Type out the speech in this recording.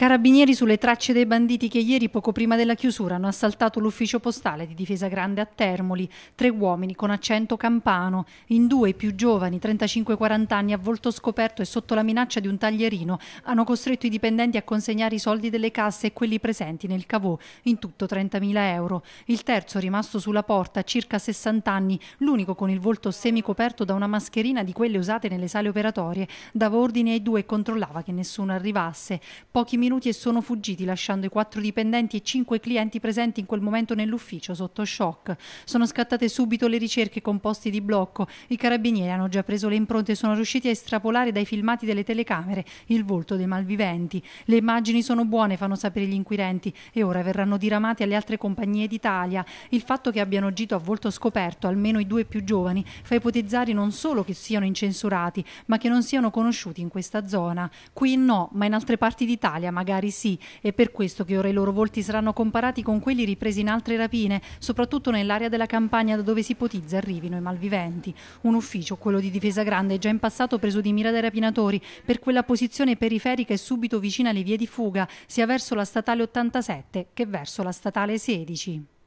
Carabinieri sulle tracce dei banditi che ieri, poco prima della chiusura, hanno assaltato l'ufficio postale di Difesa Grande a Termoli. Tre uomini con accento campano, in due i più giovani, 35-40 anni, a volto scoperto e sotto la minaccia di un taglierino, hanno costretto i dipendenti a consegnare i soldi delle casse e quelli presenti nel cavò, in tutto 30.000 euro. Il terzo, rimasto sulla porta, circa 60 anni, l'unico con il volto semicoperto da una mascherina di quelle usate nelle sale operatorie, dava ordine ai due e controllava che nessuno arrivasse. Pochi minuti minuti e sono fuggiti lasciando i quattro dipendenti e cinque clienti presenti in quel momento nell'ufficio sotto shock. Sono scattate subito le ricerche con posti di blocco, i carabinieri hanno già preso le impronte e sono riusciti a estrapolare dai filmati delle telecamere il volto dei malviventi. Le immagini sono buone, fanno sapere gli inquirenti, e ora verranno diramate alle altre compagnie d'Italia. Il fatto che abbiano agito a volto scoperto almeno i due più giovani fa ipotizzare non solo che siano incensurati, ma che non siano conosciuti in questa zona. Qui no, ma in altre parti d'Italia, Ma magari sì, è per questo che ora i loro volti saranno comparati con quelli ripresi in altre rapine, soprattutto nell'area della campagna da dove si ipotizza arrivino i malviventi. Un ufficio, quello di Difesa Grande, è già in passato preso di mira dai rapinatori per quella posizione periferica e subito vicina alle vie di fuga, sia verso la statale 87 che verso la statale 16.